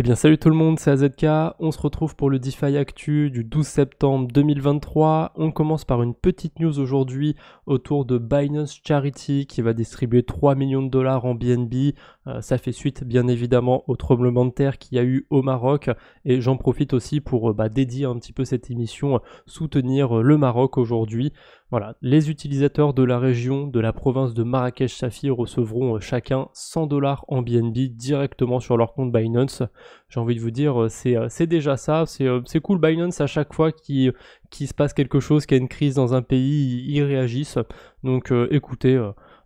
Eh bien salut tout le monde, c'est AZK, on se retrouve pour le DeFi Actu du 12 septembre 2023. On commence par une petite news aujourd'hui autour de Binance Charity qui va distribuer 3 millions de dollars en BNB euh, ça fait suite bien évidemment au tremblement de terre qu'il y a eu au Maroc et j'en profite aussi pour euh, bah, dédier un petit peu cette émission euh, soutenir le Maroc aujourd'hui. Voilà, les utilisateurs de la région de la province de Marrakech Safi recevront chacun 100 dollars en BNB directement sur leur compte Binance. J'ai envie de vous dire, c'est déjà ça, c'est cool Binance à chaque fois qu'il se passe quelque chose, qu'il y a une crise dans un pays, ils réagissent. Donc écoutez,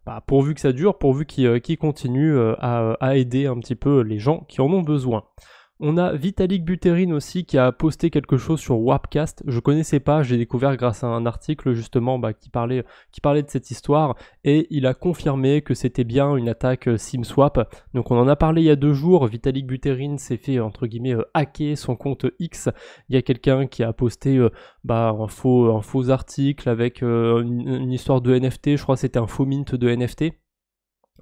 bah, pourvu que ça dure, pourvu qu'ils euh, continue continuent euh, à aider un petit peu les gens qui en ont besoin. On a Vitalik Buterin aussi qui a posté quelque chose sur Wapcast, Je connaissais pas, j'ai découvert grâce à un article justement bah, qui, parlait, qui parlait de cette histoire et il a confirmé que c'était bien une attaque euh, SimSwap. Donc on en a parlé il y a deux jours. Vitalik Buterin s'est fait entre guillemets euh, hacker son compte X. Il y a quelqu'un qui a posté euh, bah, un, faux, un faux article avec une, une, histoire de NFT. Je crois que c'était un faux mint de NFT.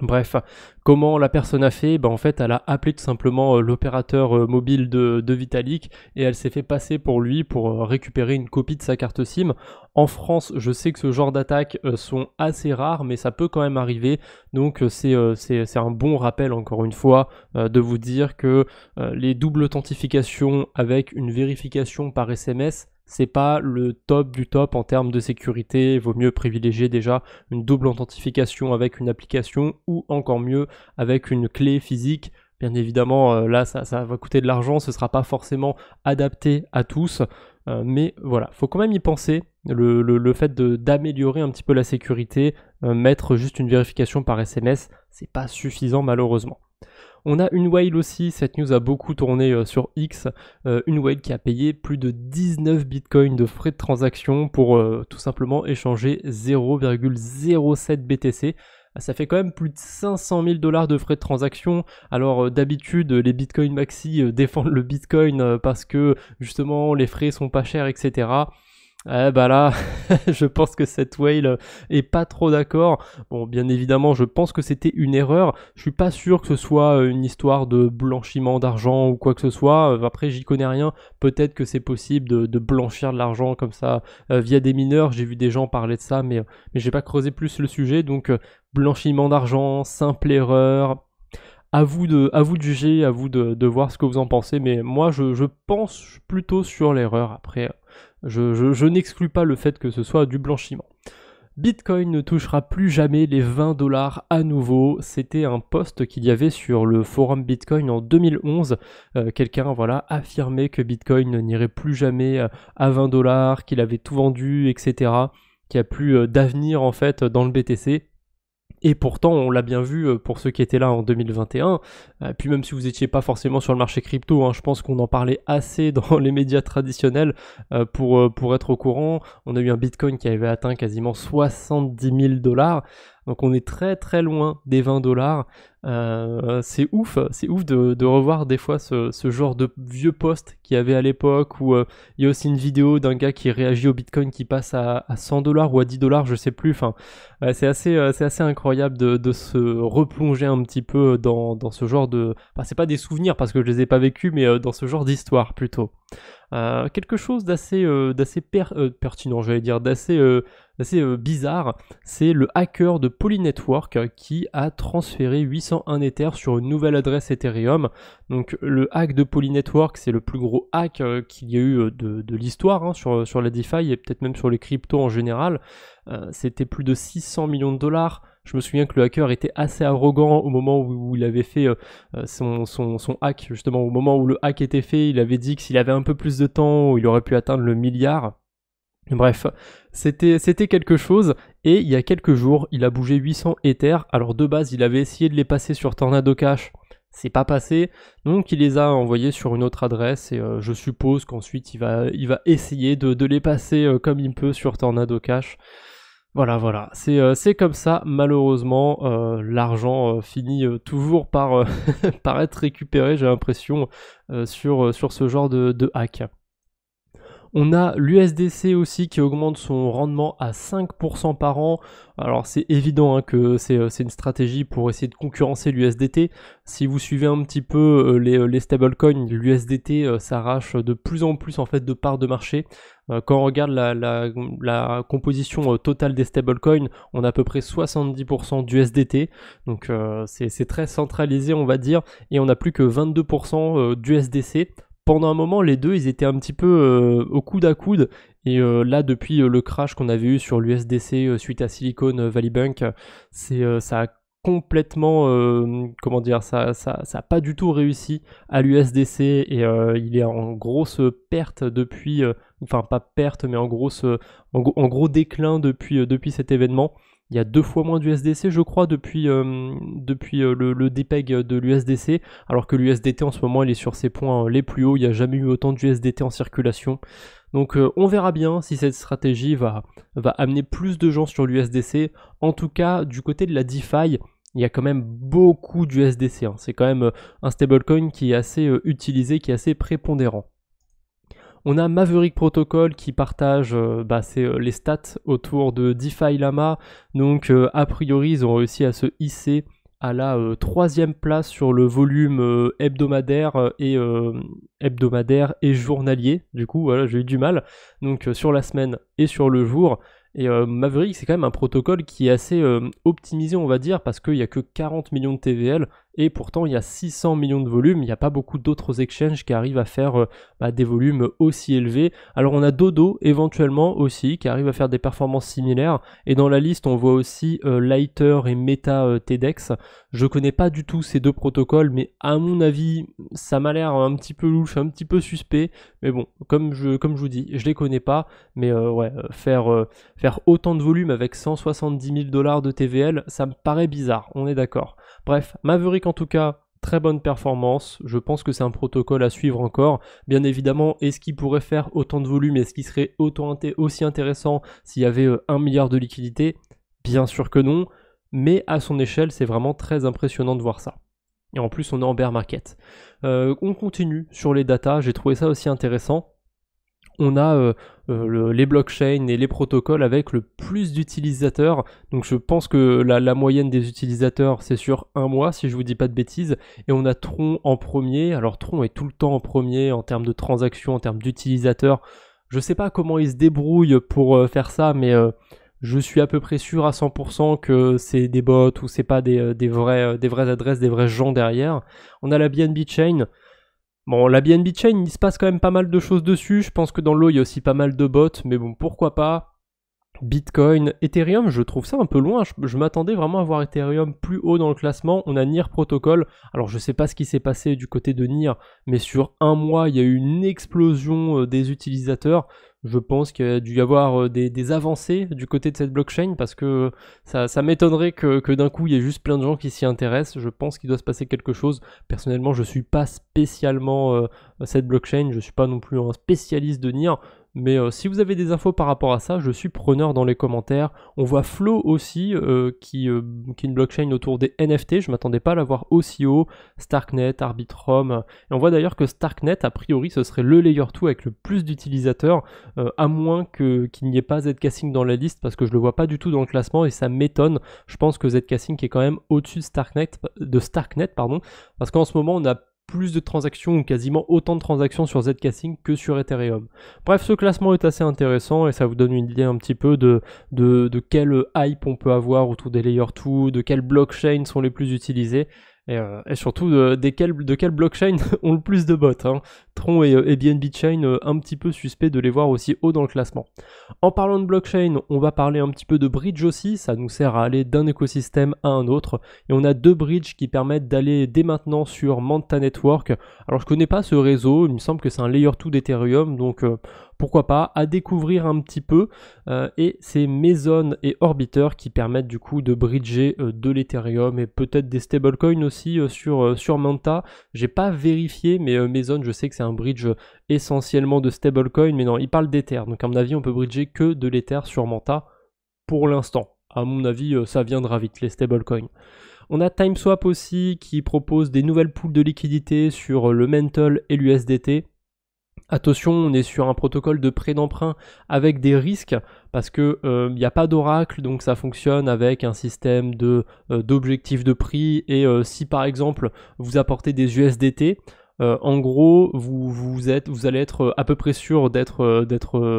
Bref, comment la personne a fait ben, En fait, elle a appelé tout simplement euh, l'opérateur euh, mobile de, de, Vitalik et elle s'est fait passer pour lui pour euh, récupérer une copie de sa carte SIM. En France, je sais que ce genre d'attaques sont assez rares, mais ça peut quand même arriver. Donc c'est un bon rappel, encore une fois, de vous dire que les doubles authentifications avec une vérification par SMS, c'est pas le top du top en termes de sécurité. Il vaut mieux privilégier déjà une double authentification avec une application ou encore mieux avec une clé physique. Bien évidemment, euh, là, ça, va coûter de l'argent, ce ne sera pas forcément adapté à tous. Euh, mais voilà, faut quand même y penser. Le, fait d'améliorer un petit peu la sécurité, euh, mettre juste une vérification par SMS, c'est pas suffisant malheureusement. On a une whale aussi, cette news a beaucoup tourné euh, sur X, euh, une whale qui a payé plus de 19 bitcoins de frais de transaction pour euh, tout simplement échanger 0,07 BTC ah, ça fait quand même plus de 500 000 dollars de frais de transaction. Alors d'habitude, les Bitcoin Maxi défendent le Bitcoin parce que justement les frais sont pas chers, etc. Eh bah là, je pense que cette whale euh, est pas trop d'accord. Bon, bien évidemment, je pense que c'était une erreur. Je suis pas sûr que ce soit euh, une histoire de blanchiment d'argent ou quoi que ce soit. Euh, après, j'y connais rien. Peut-être que c'est possible de, blanchir de l'argent comme ça via des mineurs. J'ai vu des gens parler de ça, mais, mais j'ai pas creusé plus le sujet. Donc, blanchiment d'argent, simple erreur, à vous de, à vous juger, à vous de, voir ce que vous en pensez, mais moi je, je pense plutôt sur l'erreur. Après, je, n'exclus pas le fait que ce soit du blanchiment. Bitcoin ne touchera plus jamais les 20 dollars à nouveau. C'était un post qu'il y avait sur le forum Bitcoin en 2011. Euh, quelqu'un voilà affirmait que Bitcoin n'irait plus jamais euh, à 20 dollars, qu'il avait tout vendu, etc. Qu'il n'y a plus euh, d'avenir en fait dans le BTC. Et pourtant, on l'a bien vu euh, pour ceux qui étaient là en 2021. Euh, puis même si vous n'étiez pas forcément sur le marché crypto, hein, je pense qu'on en parlait assez dans les médias traditionnels euh, pour, pour être au courant. On a eu un Bitcoin qui avait atteint quasiment 70 000 dollars. Donc on est très très loin des 20 dollars. Euh, c'est ouf, c'est ouf de, revoir des fois ce, genre de vieux post qu'il y avait à l'époque où euh, il y a aussi une vidéo d'un gars qui réagit au Bitcoin qui passe à, 100 dollars ou à 10 dollars, je sais plus. Enfin, c'est assez, euh, c'est assez incroyable de, se replonger un petit peu dans, ce genre de. Enfin, c'est pas des souvenirs parce que je les ai pas vécus, mais dans ce genre d'histoire plutôt. Euh, quelque chose d'assez euh, per euh, pertinent, j'allais dire, d'assez assez bizarre, c'est le hacker de Polynetwork qui a transféré 801 Ether sur une nouvelle adresse Ethereum. Donc le hack de Polynetwork, c'est le plus gros hack qu'il y a eu de, l'histoire hein, sur, sur la DeFi et peut-être même sur les cryptos en général. C'était plus de 600 millions de dollars. Je me souviens que le hacker était assez arrogant au moment où, il avait fait euh, euh, son, hack, justement au moment où le hack était fait, il avait dit que s'il avait un peu plus de temps, il aurait pu atteindre le milliard. Bref, c'était quelque chose et il y a quelques jours, il a bougé 800 Ethers. Alors de base, il avait essayé de les passer sur Tornado Cash, c'est pas passé. Donc il les a envoyés sur une autre adresse et euh, je suppose qu'ensuite il va, essayer de, les passer comme il peut sur Tornado Cash. Voilà, voilà, euh, c'est comme ça, malheureusement, euh, l'argent euh, finit toujours par, être récupéré, j'ai l'impression, sur, sur, ce genre de, de hack. On a l'USDC aussi qui augmente son rendement à 5% par an. Alors c'est évident hein, que euh, c'est une stratégie pour essayer de concurrencer l'USDT. Si vous suivez un petit peu euh, euh, les, stablecoins, l'USDT s'arrache de plus en plus en fait de parts de marché. Quand on regarde la, composition totale des stablecoins, on a à peu près 70% d'USDT. Donc c'est très centralisé on va dire. Et on n'a plus que 22% d'USDC pendant un moment, les deux, ils étaient un petit peu euh, au coude à coude. Et euh, là, depuis euh, le crash qu'on avait eu sur l'USDC suite à Silicon Valley Bank, c'est ça a complètement, comment dire, ça, ça, a pas du tout réussi à l'USDC et il est en grosse perte depuis, enfin pas perte, mais en grosse, en gros déclin depuis, depuis cet événement il y a deux fois moins d'USDC, je crois, depuis, euh, depuis euh, le, le, DPEG de l'USDC, alors que l'USDT en ce moment, il est sur ses points euh, les plus hauts, il n'y a jamais eu autant d'USDT en circulation. Donc on verra bien si cette stratégie va, va amener plus de gens sur l'USDC. En tout cas, du côté de la DeFi, il y a quand même beaucoup d'USDC. Hein. C'est quand même un stablecoin qui est assez utilisé, qui est assez prépondérant. On a Maverick Protocol qui partage euh, bah, euh, les stats autour de DeFi Lama. Donc euh, a priori ils ont réussi à se hisser à la troisième place sur le volume hebdomadaire et hebdomadaire et journalier. Du coup voilà j'ai eu du mal. Donc sur la semaine et sur le jour. Et Maverick c'est quand même un protocole qui est assez optimisé on va dire parce qu'il n'y a que 40 millions de TVL et pourtant, il y a 600 millions de volumes. Il n'y a pas beaucoup d'autres exchanges qui arrivent à faire euh, bah, des volumes aussi élevés. Alors on a Dodo éventuellement aussi qui arrive à faire des performances similaires. Et dans la liste, on voit aussi euh, Lighter et Meta euh, TEDx. Je connais pas du tout ces deux protocoles, mais à mon avis, ça m'a l'air un petit peu louche, un petit peu suspect. Mais bon, comme je, comme je vous dis, je ne les connais pas. Mais euh, ouais, faire, faire autant de volumes avec 170 000 dollars de TVL, ça me paraît bizarre. On est d'accord. Bref, Maverick en en tout cas, très bonne performance. Je pense que c'est un protocole à suivre encore. Bien évidemment, est-ce qu'il pourrait faire autant de volume Est-ce qu'il serait autant aussi intéressant s'il y avait euh, un milliard de liquidités Bien sûr que non. Mais à son échelle, c'est vraiment très impressionnant de voir ça. Et en plus, on est en bear market. Euh, on continue sur les datas. J'ai trouvé ça aussi intéressant on a euh, euh, les blockchains et les protocoles avec le plus d'utilisateurs. Donc je pense que la, moyenne des utilisateurs, c'est sur un mois, si je vous dis pas de bêtises. Et on a Tron en premier. Alors Tron est tout le temps en premier en termes de transactions, en termes d'utilisateurs. Je ne sais pas comment ils se débrouillent pour euh, faire ça, mais je suis à peu près sûr à 100% que c'est des bots ou c'est pas des, vrais, des vraies adresses, des vrais gens derrière. On a la BNB Chain Bon, la BNB Chain, il se passe quand même pas mal de choses dessus. Je pense que dans l'eau, il y a aussi pas mal de bots, mais bon, pourquoi pas Bitcoin, Ethereum, je trouve ça un peu loin. Je, m'attendais vraiment à voir Ethereum plus haut dans le classement. On a NIR Protocol. Alors, je ne sais pas ce qui s'est passé du côté de NIR, mais sur un mois, il y a eu une explosion euh, des utilisateurs. Je pense qu'il y a dû y avoir euh, des, avancées du côté de cette blockchain parce que ça, m'étonnerait que, d'un coup il y ait juste plein de gens qui s'y intéressent. Je pense qu'il doit se passer quelque chose. Personnellement, je ne suis pas spécialement euh, cette blockchain, je ne suis pas non plus un spécialiste de NIR. Mais euh, si vous avez des infos par rapport à ça, je suis preneur dans les commentaires. On voit Flow aussi, euh, euh, qui, est une blockchain autour des NFT. Je m'attendais pas à la voir aussi haut. Starknet, Arbitrum. Et on voit d'ailleurs que Starknet, a priori, ce serait le layer 2 avec le plus d'utilisateurs, à moins que, qu'il n'y ait pas Zcasting dans la liste, parce que je ne le vois pas du tout dans le classement et ça m'étonne. Je pense que qui est quand même au-dessus de Starknet, de Starknet pardon, parce qu'en ce moment, on a plus de transactions ou quasiment autant de transactions sur Zcasting que sur Ethereum. Bref, ce classement est assez intéressant et ça vous donne une idée un petit peu de, de, de quel hype on peut avoir autour des Layer 2, de quelles blockchains sont les plus utilisées. Euh, et, surtout, de, quel, quelle blockchain ont le plus de bots hein. Tron et, euh, BNB Chain, euh, un petit peu suspect de les voir aussi haut dans le classement. En parlant de blockchain, on va parler un petit peu de bridge aussi. Ça nous sert à aller d'un écosystème à un autre. Et on a deux bridges qui permettent d'aller dès maintenant sur Manta Network. Alors, je connais pas ce réseau. Il me semble que c'est un layer 2 d'Ethereum. Donc, pourquoi pas, à découvrir un petit peu. Euh, et c'est Maison et Orbiter qui permettent du coup de bridger euh, de l'Ethereum et peut-être des stablecoins aussi euh, sur, sur Manta. J'ai pas vérifié, mais Maison, je sais que c'est un bridge essentiellement de stablecoin, mais non, il parle d'Ether. Donc à mon avis, on peut bridger que de l'Ether sur Manta pour l'instant. À mon avis, ça viendra vite, les stablecoins. On a TimeSwap aussi qui propose des nouvelles poules de liquidité sur le Mental et l'USDT. Attention, on est sur un protocole de prêt d'emprunt avec des risques parce que il euh, n'y a pas d'oracle, donc ça fonctionne avec un système de euh, d'objectifs de prix. Et euh, si par exemple vous apportez des USDT, en gros vous vous êtes vous allez être à peu près sûr d'être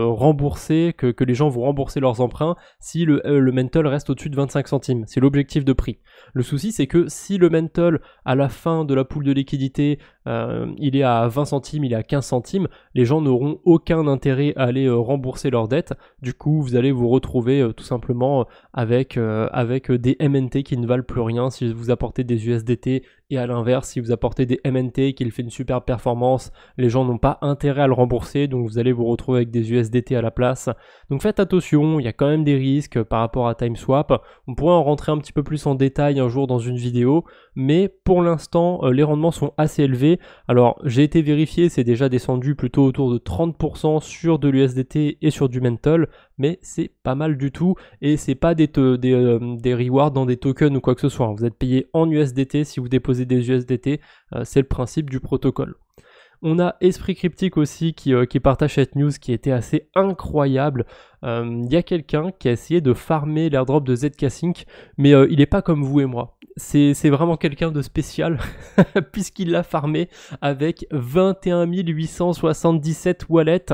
remboursé, que, les gens vont rembourser leurs emprunts si le, le mental reste au-dessus de 25 centimes. C'est l'objectif de prix. Le souci c'est que si le mental à la fin de la poule de liquidité euh, il est à 20 centimes, il est à 15 centimes, les gens n'auront aucun intérêt à aller euh, rembourser leurs dettes. Du coup, vous allez vous retrouver euh, tout simplement avec, avec des MNT qui ne valent plus rien si vous apportez des USDT et à l'inverse, si vous apportez des MNT qui qu'il fait une super performance, les gens n'ont pas intérêt à le rembourser, donc vous allez vous retrouver avec des USDT à la place. Donc faites attention, il y a quand même des risques par rapport à TimeSwap. On pourrait en rentrer un petit peu plus en détail un jour dans une vidéo, mais pour l'instant, les rendements sont assez élevés alors j'ai été vérifié, c'est déjà descendu plutôt autour de 30% sur de l'USDT et sur du mental, mais c'est pas mal du tout et c'est pas des, euh, des, rewards dans des tokens ou quoi que ce soit. Vous êtes payé en USDT si vous déposez des USDT, euh, c'est le principe du protocole. On a Esprit Cryptique aussi euh, qui, partage cette news qui était assez incroyable. Il euh, y a quelqu'un qui a essayé de farmer l'airdrop de ZK Sync, mais euh, il n'est pas comme vous et moi. C'est vraiment quelqu'un de spécial, puisqu'il l'a farmé avec 21 877 wallets.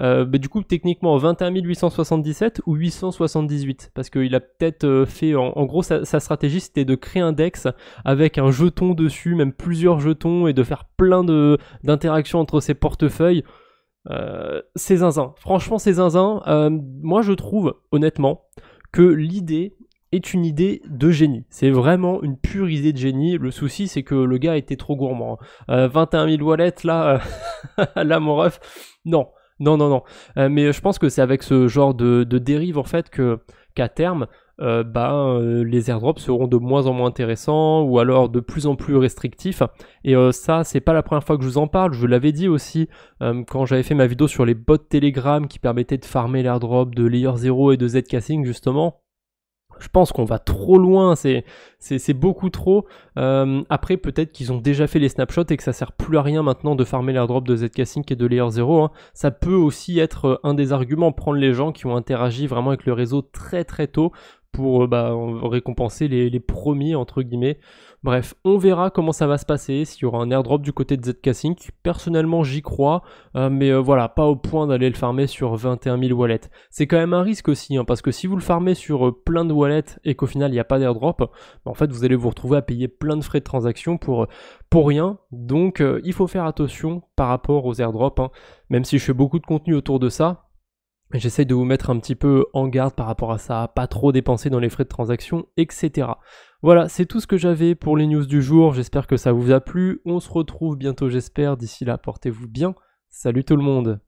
Euh, bah, du coup, techniquement, 21 877 ou 878 Parce qu'il a peut-être euh, fait. En, gros, sa, stratégie, c'était de créer un dex avec un jeton dessus, même plusieurs jetons, et de faire plein d'interactions entre ses portefeuilles. Euh, c'est zinzin. Franchement, c'est zinzin. moi, je trouve, honnêtement, que l'idée est une idée de génie. C'est vraiment une pure idée de génie. Le souci, c'est que le gars était trop gourmand. 21 hein. 000 wallets, là, là, mon ref, non. Non, non, non. Euh, mais je pense que c'est avec ce genre de, dérive en fait que qu'à terme, euh, bah, euh, les airdrops seront de moins en moins intéressants ou alors de plus en plus restrictifs. Et ça, c'est pas la première fois que je vous en parle. Je l'avais dit aussi quand j'avais fait ma vidéo sur les bots Telegram qui permettaient de farmer l'airdrop de Layer 0 et de z Z-Cassing, justement je pense qu'on va trop loin, c'est beaucoup trop. Euh, après, peut-être qu'ils ont déjà fait les snapshots et que ça sert plus à rien maintenant de farmer l'airdrop de ZK Sync et de Layer 0. Hein. Ça peut aussi être euh, un des arguments, prendre les gens qui ont interagi vraiment avec le réseau très très tôt pour euh, bah, récompenser les, les premiers, entre guillemets. Bref, on verra comment ça va se passer, s'il y aura un airdrop du côté de ZK Sync. Personnellement, j'y crois, euh, mais euh, voilà, pas au point d'aller le farmer sur 21 000 wallets. C'est quand même un risque aussi, hein, parce que si vous le farmez sur euh, plein de wallets et qu'au final il n'y a pas d'airdrop, bah, en fait vous allez vous retrouver à payer plein de frais de transaction pour, pour rien. Donc il faut faire attention par rapport aux airdrops, hein. même si je fais beaucoup de contenu autour de ça, J'essaie de vous mettre un petit peu en garde par rapport à ça, pas trop dépenser dans les frais de transaction, etc. Voilà, c'est tout ce que j'avais pour les news du jour. J'espère que ça vous a plu. On se retrouve bientôt, j'espère. D'ici là, portez-vous bien. Salut tout le monde